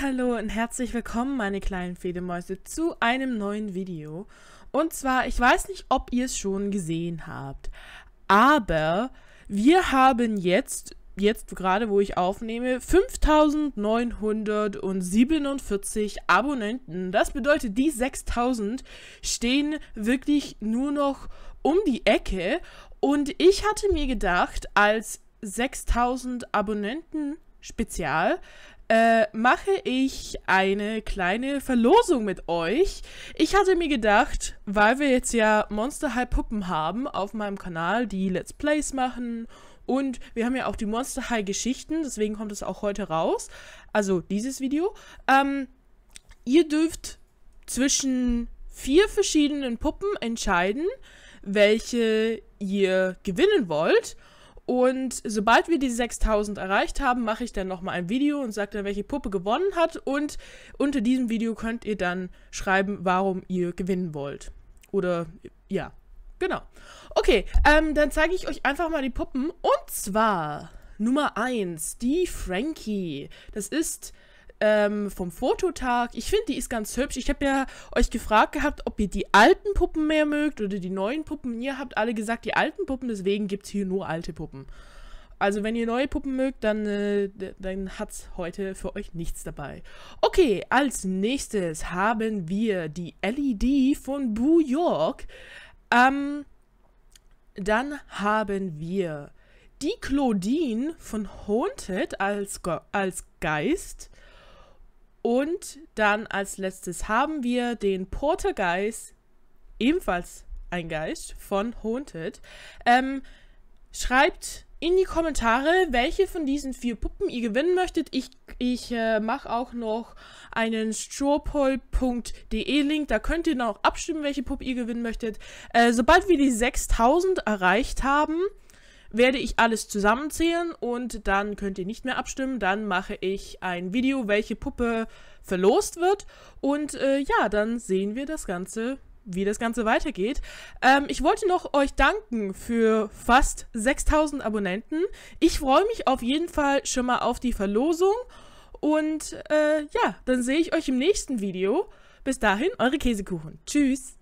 Hallo und herzlich willkommen, meine kleinen Fedemäuse, zu einem neuen Video. Und zwar, ich weiß nicht, ob ihr es schon gesehen habt, aber wir haben jetzt, jetzt gerade, wo ich aufnehme, 5947 Abonnenten. Das bedeutet, die 6000 stehen wirklich nur noch um die Ecke. Und ich hatte mir gedacht, als 6000 Abonnenten Spezial äh, mache ich eine kleine Verlosung mit euch. Ich hatte mir gedacht, weil wir jetzt ja Monster High Puppen haben auf meinem Kanal, die Let's Plays machen und wir haben ja auch die Monster High Geschichten, deswegen kommt es auch heute raus. Also dieses Video. Ähm, ihr dürft zwischen vier verschiedenen Puppen entscheiden, welche ihr gewinnen wollt. Und sobald wir die 6000 erreicht haben, mache ich dann nochmal ein Video und sage dann, welche Puppe gewonnen hat. Und unter diesem Video könnt ihr dann schreiben, warum ihr gewinnen wollt. Oder ja, genau. Okay, ähm, dann zeige ich euch einfach mal die Puppen. Und zwar Nummer 1, die Frankie. Das ist ähm, vom Fototag. Ich finde, die ist ganz hübsch. Ich habe ja euch gefragt gehabt, ob ihr die alten Puppen mehr mögt oder die neuen Puppen. Ihr habt alle gesagt, die alten Puppen, deswegen gibt es hier nur alte Puppen. Also wenn ihr neue Puppen mögt, dann, äh, dann hat's heute für euch nichts dabei. Okay, als nächstes haben wir die LED von Boo York. Ähm, dann haben wir die Claudine von Haunted als, Ge als Geist. Und dann als letztes haben wir den Portergeist, ebenfalls ein Geist von Haunted. Ähm, schreibt in die Kommentare, welche von diesen vier Puppen ihr gewinnen möchtet. Ich, ich äh, mache auch noch einen strawpoll.de Link, da könnt ihr dann auch abstimmen, welche Puppe ihr gewinnen möchtet. Äh, sobald wir die 6000 erreicht haben, werde ich alles zusammenzählen und dann könnt ihr nicht mehr abstimmen. Dann mache ich ein Video, welche Puppe verlost wird. Und äh, ja, dann sehen wir das Ganze wie das Ganze weitergeht. Ähm, ich wollte noch euch danken für fast 6000 Abonnenten. Ich freue mich auf jeden Fall schon mal auf die Verlosung. Und äh, ja, dann sehe ich euch im nächsten Video. Bis dahin, eure Käsekuchen. Tschüss.